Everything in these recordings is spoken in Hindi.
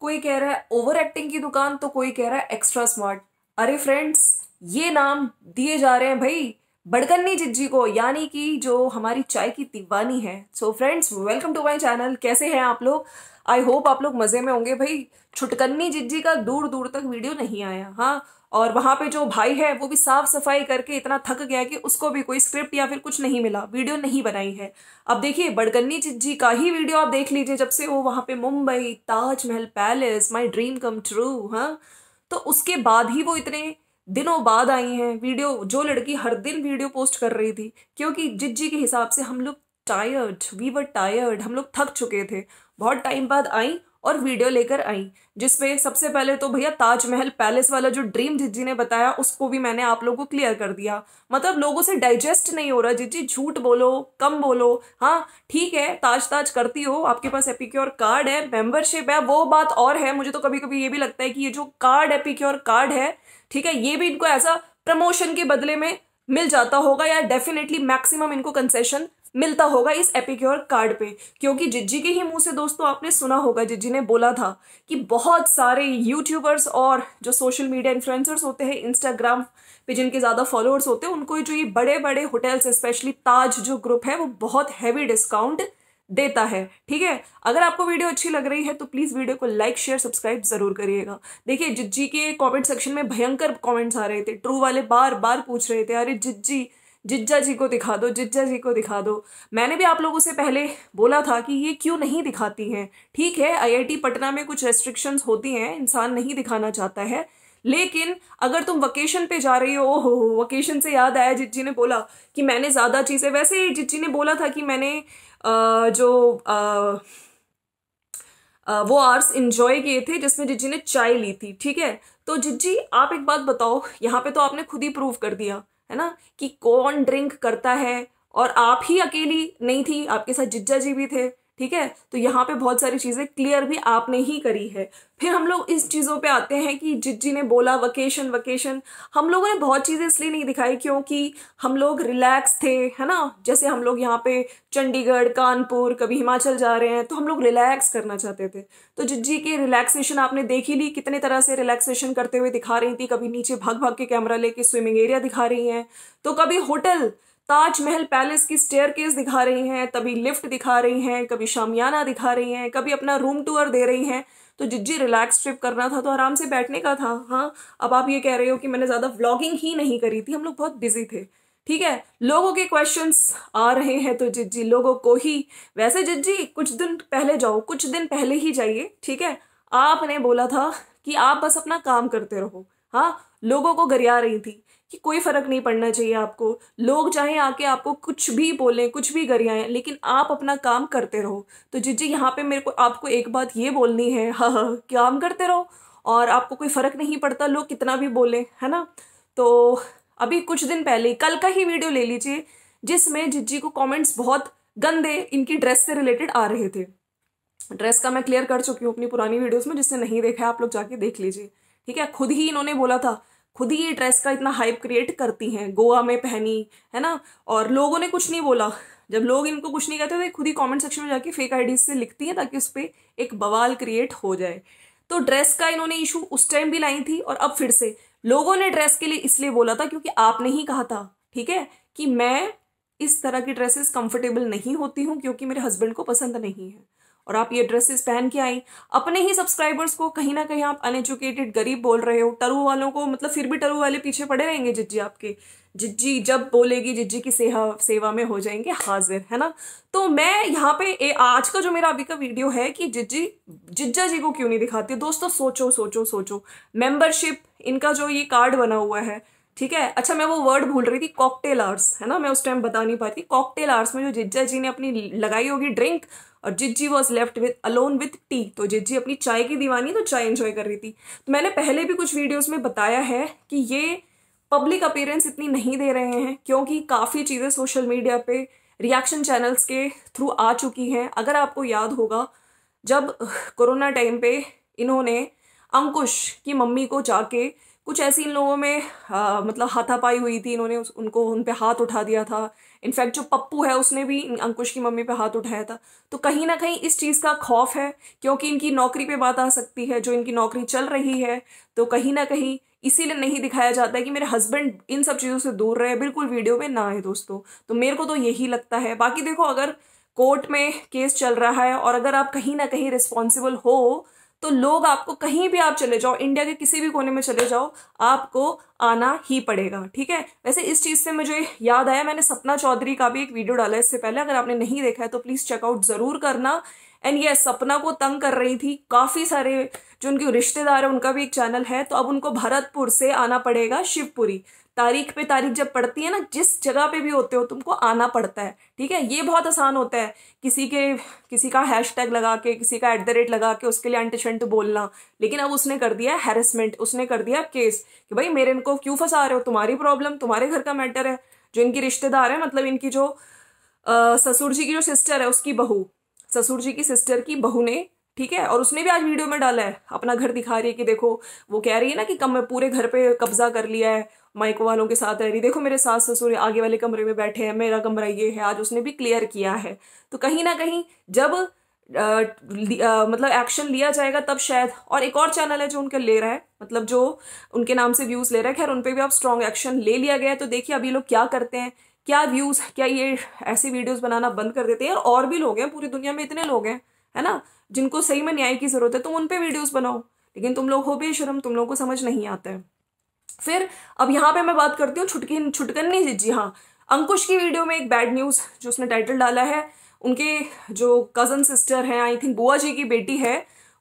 कोई कह रहा है ओवर एक्टिंग की दुकान तो कोई कह रहा है एक्स्ट्रा स्मार्ट अरे फ्रेंड्स ये नाम दिए जा रहे हैं भाई बड़कन्नी जिज्जी को यानी कि जो हमारी चाय की दीवानी है so friends welcome to my channel कैसे हैं आप लोग आई होप आप लोग मज़े में होंगे भाई छुटकन्नी जिज्जी का दूर दूर तक वीडियो नहीं आया हाँ और वहाँ पे जो भाई है वो भी साफ सफाई करके इतना थक गया कि उसको भी कोई स्क्रिप्ट या फिर कुछ नहीं मिला वीडियो नहीं बनाई है अब देखिए बड़गन्नी जिज्जी का ही वीडियो आप देख लीजिए जब से वो वहाँ पे Mumbai Taj Mahal palace my dream come true हाँ तो उसके बाद ही वो इतने दिनों बाद आई हैं वीडियो जो लड़की हर दिन वीडियो पोस्ट कर रही थी क्योंकि जिज्जी के हिसाब से हम लोग टायर्ड वी वर टायर्ड हम लोग थक चुके थे बहुत टाइम बाद आई और वीडियो लेकर आई जिसपे सबसे पहले तो भैया ताजमहल पैलेस वाला जो ड्रीम जिजी ने बताया उसको भी मैंने आप लोगों को क्लियर कर दिया मतलब लोगों से डाइजेस्ट नहीं हो रहा जिजी झूठ बोलो कम बोलो हाँ ठीक है ताज ताज करती हो आपके पास एपिक्योर कार्ड है मेंबरशिप है वो बात और है मुझे तो कभी कभी ये भी लगता है कि ये जो कार्ड एपिक्योर कार्ड है ठीक है ये भी इनको ऐसा प्रमोशन के बदले में मिल जाता होगा या डेफिनेटली मैक्सिमम इनको कंसेशन मिलता होगा इस एपिक्योर कार्ड पे क्योंकि जिज्जी के ही मुंह से दोस्तों आपने सुना होगा जिज्जी ने बोला था कि बहुत सारे यूट्यूबर्स और जो सोशल मीडिया इन्फ्लुएंसर्स होते हैं इंस्टाग्राम पे जिनके ज़्यादा फॉलोअर्स होते हैं उनको जो ये बड़े बड़े होटल्स स्पेशली ताज जो ग्रुप है वो बहुत हैवी डिस्काउंट देता है ठीक है अगर आपको वीडियो अच्छी लग रही है तो प्लीज़ वीडियो को लाइक शेयर सब्सक्राइब जरूर करिएगा देखिए जिज्जी के कमेंट सेक्शन में भयंकर कमेंट्स आ रहे थे ट्रू वाले बार बार पूछ रहे थे अरे जिज्जी जिज्जा जी को दिखा दो जिज्जा जी को दिखा दो मैंने भी आप लोगों से पहले बोला था कि ये क्यों नहीं दिखाती हैं ठीक है आईआईटी पटना में कुछ रेस्ट्रिक्शंस होती हैं इंसान नहीं दिखाना चाहता है लेकिन अगर तुम वकेशन पे जा रही हो ओ हो वकेशन से याद आया जिज्जी ने बोला कि मैंने ज़्यादा चीज़ें वैसे ही जिज्जी ने बोला था कि मैंने आ, जो आ, आ, वो आर्स इन्जॉय किए थे जिसमें जिज्जी ने चाय ली थी ठीक है तो जिज्जी आप एक बात बताओ यहाँ पे तो आपने खुद ही प्रूव कर दिया है ना कि कौन ड्रिंक करता है और आप ही अकेली नहीं थी आपके साथ जिज्जा जी भी थे ठीक है तो यहाँ पे बहुत सारी चीज़ें क्लियर भी आपने ही करी है फिर हम लोग इस चीज़ों पे आते हैं कि जिज्जी ने बोला वकेशन वकेशन हम लोगों ने बहुत चीज़ें इसलिए नहीं दिखाई क्योंकि हम लोग रिलैक्स थे है ना जैसे हम लोग यहाँ पे चंडीगढ़ कानपुर कभी हिमाचल जा रहे हैं तो हम लोग रिलैक्स करना चाहते थे तो जिज्जी के रिलैक्सेशन आपने देख ही ली कितने तरह से रिलैक्सेशन करते हुए दिखा रही थी कभी नीचे भाग भाग के कैमरा लेके स्विमिंग एरिया दिखा रही हैं तो कभी होटल ताजमहल पैलेस की स्टेयर केस दिखा रही हैं तभी लिफ्ट दिखा रही हैं कभी शामियाना दिखा रही हैं कभी अपना रूम टूर दे रही हैं तो जिज्जी रिलैक्स ट्रिप करना था तो आराम से बैठने का था हाँ अब आप ये कह रहे हो कि मैंने ज़्यादा व्लॉगिंग ही नहीं करी थी हम लोग बहुत बिजी थे ठीक है लोगों के क्वेश्चंस आ रहे हैं तो जिज्जी लोगों को ही वैसे जिज्जी कुछ दिन पहले जाओ कुछ दिन पहले ही जाइए ठीक है आपने बोला था कि आप बस अपना काम करते रहो हाँ लोगों को गरिया रही थी कि कोई फ़र्क नहीं पड़ना चाहिए आपको लोग चाहे आके आपको कुछ भी बोलें कुछ भी गरियाएं लेकिन आप अपना काम करते रहो तो जिज्जी यहाँ पे मेरे को आपको एक बात ये बोलनी है हाँ हाँ काम करते रहो और आपको कोई फ़र्क नहीं पड़ता लोग कितना भी बोलें है ना तो अभी कुछ दिन पहले कल का ही वीडियो ले लीजिए जिसमें जिज्जी को कॉमेंट्स बहुत गंदे इनकी ड्रेस से रिलेटेड आ रहे थे ड्रेस का मैं क्लियर कर चुकी हूँ अपनी पुरानी वीडियोस में जिसने नहीं देखा है आप लोग जाके देख लीजिए ठीक है खुद ही इन्होंने बोला था खुद ही ये ड्रेस का इतना हाइप क्रिएट करती हैं गोवा में पहनी है ना और लोगों ने कुछ नहीं बोला जब लोग इनको कुछ नहीं कहते तो खुद ही कमेंट सेक्शन में जाके फेक आईडीज से लिखती हैं ताकि उस पर एक बवाल क्रिएट हो जाए तो ड्रेस का इन्होंने इशू उस टाइम भी लाई थी और अब फिर से लोगों ने ड्रेस के लिए इसलिए बोला था क्योंकि आपने ही कहा था ठीक है कि मैं इस तरह की ड्रेसेस कंफर्टेबल नहीं होती हूँ क्योंकि मेरे हस्बैंड को पसंद नहीं है और आप ये ड्रेसेस पहन के आई अपने ही सब्सक्राइबर्स को कहीं ना कहीं आप अनएजुकेटेड गरीब बोल रहे हो टरू वालों को मतलब फिर भी टरू वाले पीछे पड़े रहेंगे जिज्जी आपके जिज्जी जब बोलेगी जिज्जी की सेवा सेवा में हो जाएंगे हाजिर है ना तो मैं यहाँ पे ए, आज का जो मेरा अभी का वीडियो है कि जिज्जी जिज्जा जी को क्यों नहीं दिखाती दोस्तों सोचो सोचो सोचो मेंबरशिप इनका जो ये कार्ड बना हुआ है ठीक है अच्छा मैं वो वर्ड भूल रही थी कॉकटेल आर्ट्स है ना मैं उस टाइम बता नहीं पाती कॉकटेल आर्ट्स में जो जिज्जा जी ने अपनी लगाई होगी ड्रिंक और जिज्जी was left with alone with tea तो जिज्जी अपनी चाय की दीवानी तो चाय एंजॉय कर रही थी तो मैंने पहले भी कुछ वीडियोस में बताया है कि ये पब्लिक अपीयरेंस इतनी नहीं दे रहे हैं क्योंकि काफ़ी चीज़ें सोशल मीडिया पे रिएक्शन चैनल्स के थ्रू आ चुकी हैं अगर आपको याद होगा जब कोरोना टाइम पे इन्होंने अंकुश की मम्मी को जाके कुछ ऐसी इन लोगों में आ, मतलब हाथापाई हुई थी इन्होंने उस, उनको उन पर हाथ उठा दिया था इनफैक्ट जो पप्पू है उसने भी अंकुश की मम्मी पे हाथ उठाया था तो कहीं ना कहीं इस चीज़ का खौफ है क्योंकि इनकी नौकरी पे बात आ सकती है जो इनकी नौकरी चल रही है तो कहीं ना कहीं इसीलिए नहीं दिखाया जाता है कि मेरे हस्बैंड इन सब चीज़ों से दूर रहे बिल्कुल वीडियो में ना आए दोस्तों तो मेरे को तो यही लगता है बाकी देखो अगर कोर्ट में केस चल रहा है और अगर आप कहीं ना कहीं रिस्पॉन्सिबल हो तो लोग आपको कहीं भी आप चले जाओ इंडिया के किसी भी कोने में चले जाओ आपको आना ही पड़ेगा ठीक है वैसे इस चीज़ से मुझे याद आया मैंने सपना चौधरी का भी एक वीडियो डाला इससे पहले अगर आपने नहीं देखा है तो प्लीज़ चेकआउट ज़रूर करना एंड ये yes, सपना को तंग कर रही थी काफ़ी सारे जो उनके रिश्तेदार हैं उनका भी एक चैनल है तो अब उनको भरतपुर से आना पड़ेगा शिवपुरी तारीख पे तारीख जब पड़ती है ना जिस जगह पे भी होते हो तुमको आना पड़ता है ठीक है ये बहुत आसान होता है किसी के किसी का हैश टैग लगा के किसी का एट द रेट लगा के उसके लिए अंटशंट बोलना लेकिन अब उसने कर दिया हैरेसमेंट उसने कर दिया केस कि भाई मेरे इनको क्यों फंसा रहे हो तुम्हारी प्रॉब्लम तुम्हारे घर का मैटर है जो इनकी रिश्तेदार है मतलब इनकी जो ससुर जी की जो सिस्टर है उसकी बहू ससुर जी की सिस्टर की बहू ने ठीक है और उसने भी आज वीडियो में डाला है अपना घर दिखा रही है कि देखो वो कह रही है ना कि कम पूरे घर पे कब्जा कर लिया है माइको वालों के साथ रह रही देखो मेरे सास ससुर आगे वाले कमरे में बैठे हैं मेरा कमरा ये है आज उसने भी क्लियर किया है तो कहीं ना कहीं जब आ, आ, मतलब एक्शन लिया जाएगा तब शायद और एक और चैनल है जो उनके ले रहा है मतलब जो उनके नाम से व्यूज़ ले रहा है खैर उन पर भी आप स्ट्रॉन्ग एक्शन ले लिया गया है तो देखिए अभी लोग क्या करते हैं क्या व्यूज़ क्या ये ऐसी वीडियोज़ बनाना बंद कर देते हैं और भी लोग हैं पूरी दुनिया में इतने लोग हैं है ना जिनको सही में न्याय की ज़रूरत है तुम उन पर वीडियोज़ बनाओ लेकिन तुम लोग हो भी शर्म तुम लोग को समझ नहीं आता है फिर अब यहाँ पे मैं बात करती हूँ छुटकिन छुटकन्नी जी हाँ अंकुश की वीडियो में एक बैड न्यूज़ जो उसने टाइटल डाला है उनके जो कज़न सिस्टर हैं आई थिंक बुआ जी की बेटी है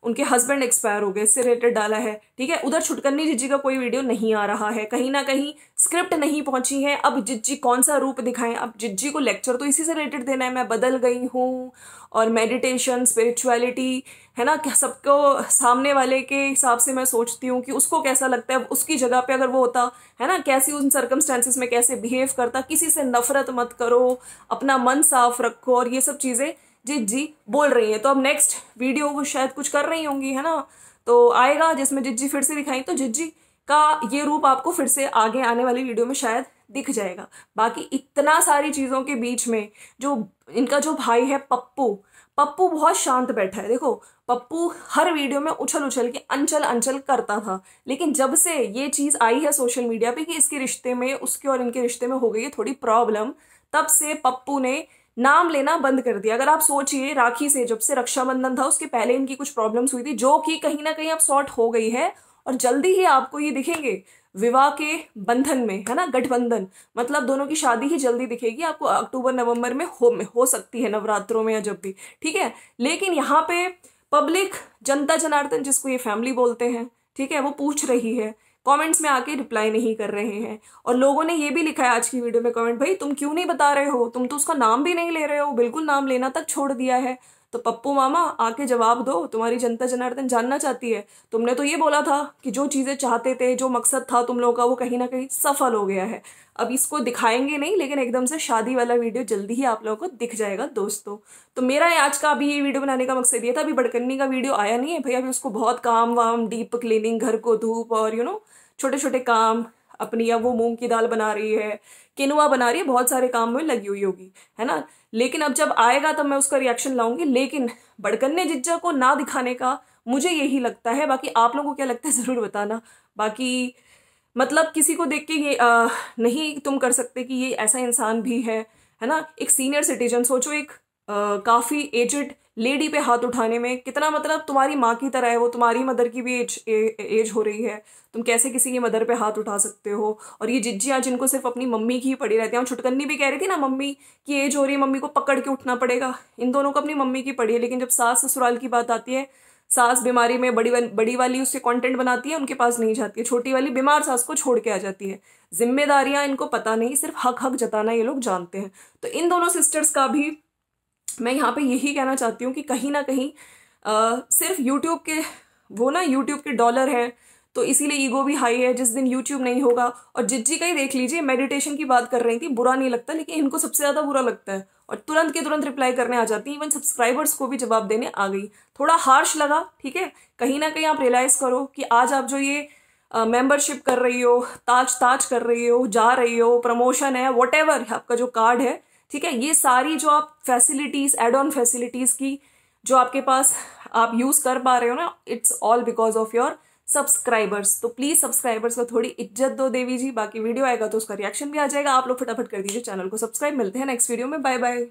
उनके हस्बैंड एक्सपायर हो गए इससे रिलेटेड डाला है ठीक है उधर छुटकन्नी जिज्जी का कोई वीडियो नहीं आ रहा है कहीं ना कहीं स्क्रिप्ट नहीं पहुंची है अब जिज्जी कौन सा रूप दिखाएं अब जिज्जी को लेक्चर तो इसी से रिलेटेड देना है मैं बदल गई हूँ और मेडिटेशन स्पिरिचुअलिटी है ना सबको सामने वाले के हिसाब से मैं सोचती हूँ कि उसको कैसा लगता है उसकी जगह पे अगर वो होता है ना कैसी उन सर्कमस्टांसिस में कैसे बिहेव करता किसी से नफरत मत करो अपना मन साफ रखो और ये सब चीज़ें जीत जी बोल रही है तो अब नेक्स्ट वीडियो वो शायद कुछ कर रही होंगी है ना तो आएगा जिसमें जिज्जी फिर से दिखाई तो जिज्जी का ये रूप आपको फिर से आगे आने वाली वीडियो में शायद दिख जाएगा बाकी इतना सारी चीज़ों के बीच में जो इनका जो भाई है पप्पू पप्पू बहुत शांत बैठा है देखो पप्पू हर वीडियो में उछल उछल के अंचल अंचल करता था लेकिन जब से ये चीज़ आई है सोशल मीडिया पे कि इसके रिश्ते में उसके और इनके रिश्ते में हो गई है थोड़ी प्रॉब्लम तब से पप्पू ने नाम लेना बंद कर दिया अगर आप सोचिए राखी से जब से रक्षाबंधन था उसके पहले इनकी कुछ प्रॉब्लम्स हुई थी जो कि कहीं ना कहीं अब सॉर्ट हो गई है और जल्दी ही आपको ये दिखेंगे विवाह के बंधन में है ना गठबंधन मतलब दोनों की शादी ही जल्दी दिखेगी आपको अक्टूबर नवंबर में हो में हो सकती है नवरात्रों में या जब भी ठीक है लेकिन यहाँ पे पब्लिक जनता जनार्दन जिसको ये फैमिली बोलते हैं ठीक है वो पूछ रही है कमेंट्स में आके रिप्लाई नहीं कर रहे हैं और लोगों ने ये भी लिखा है आज की वीडियो में कमेंट भाई तुम क्यों नहीं बता रहे हो तुम तो उसका नाम भी नहीं ले रहे हो बिल्कुल नाम लेना तक छोड़ दिया है तो पप्पू मामा आके जवाब दो तुम्हारी जनता जनार्दन जानना चाहती है तुमने तो ये बोला था कि जो चीज़ें चाहते थे जो मकसद था तुम लोगों का वो कहीं ना कहीं सफल हो गया है अब इसको दिखाएंगे नहीं लेकिन एकदम से शादी वाला वीडियो जल्दी ही आप लोगों को दिख जाएगा दोस्तों तो मेरा आज का अभी ये वीडियो बनाने का मकसद ये था अभी बड़कन्नी का वीडियो आया नहीं है भाई अभी उसको बहुत काम वाम डीप क्लीनिंग घर को धूप और यू नो छोटे छोटे काम अपनी या वो मूंग की दाल बना रही है किनुआ बना रही है बहुत सारे काम में लगी हुई होगी है ना लेकिन अब जब आएगा तब मैं उसका रिएक्शन लाऊंगी लेकिन बड़कन्ने जिज्जा को ना दिखाने का मुझे यही लगता है बाकी आप लोगों को क्या लगता है ज़रूर बताना बाकी मतलब किसी को देख के ये आ, नहीं तुम कर सकते कि ये ऐसा इंसान भी है है ना एक सीनियर सिटीजन सोचो एक काफ़ी एजड लेडी पे हाथ उठाने में कितना मतलब तुम्हारी माँ की तरह है वो तुम्हारी मदर की भी एज ए, एज हो रही है तुम कैसे किसी की मदर पे हाथ उठा सकते हो और ये जिज्जियाँ जिनको सिर्फ अपनी मम्मी की ही पड़ी रहती हैं छुटकन्नी भी कह रही थी ना मम्मी की एज हो रही है मम्मी को पकड़ के उठना पड़ेगा इन दोनों को अपनी मम्मी की पड़ी है लेकिन जब सास ससुराल की बात आती है सास बीमारी में बड़ी बड़ी वाली उससे कंटेंट बनाती है उनके पास नहीं जाती है छोटी वाली बीमार सास को छोड़ के आ जाती है जिम्मेदारियां इनको पता नहीं सिर्फ हक हक जताना ये लोग जानते हैं तो इन दोनों सिस्टर्स का भी मैं यहाँ पे यही कहना चाहती हूँ कि कहीं ना कहीं आ, सिर्फ यूट्यूब के वो ना यूट्यूब के डॉलर हैं तो इसीलिए ईगो भी हाई है जिस दिन यूट्यूब नहीं होगा और जिज्जी का ही देख लीजिए मेडिटेशन की बात कर रही थी बुरा नहीं लगता लेकिन इनको सबसे ज़्यादा बुरा लगता है और तुरंत के तुरंत रिप्लाई करने आ जाती है इवन सब्सक्राइबर्स को भी जवाब देने आ गई थोड़ा हार्श लगा ठीक है कहीं ना कहीं आप रियलाइज़ करो कि आज आप जो ये मेंबरशिप कर रही हो ताज ताज कर रही हो जा रही हो प्रमोशन है वॉट आपका जो कार्ड है ठीक है ये सारी जो आप फैसिलिटीज एड ऑन फैसिलिटीज की जो आपके पास आप यूज कर पा रहे हो ना it's all because of your subscribers तो प्लीज सब्सक्राइबर्स को थोड़ी इज्जत दो देवी जी बाकी वीडियो आएगा तो उसका रिएक्शन भी आ जाएगा आप लोग फटाफट कर दीजिए चैनल को सब्सक्राइब मिलते हैं नेक्स्ट वीडियो में बाय बाय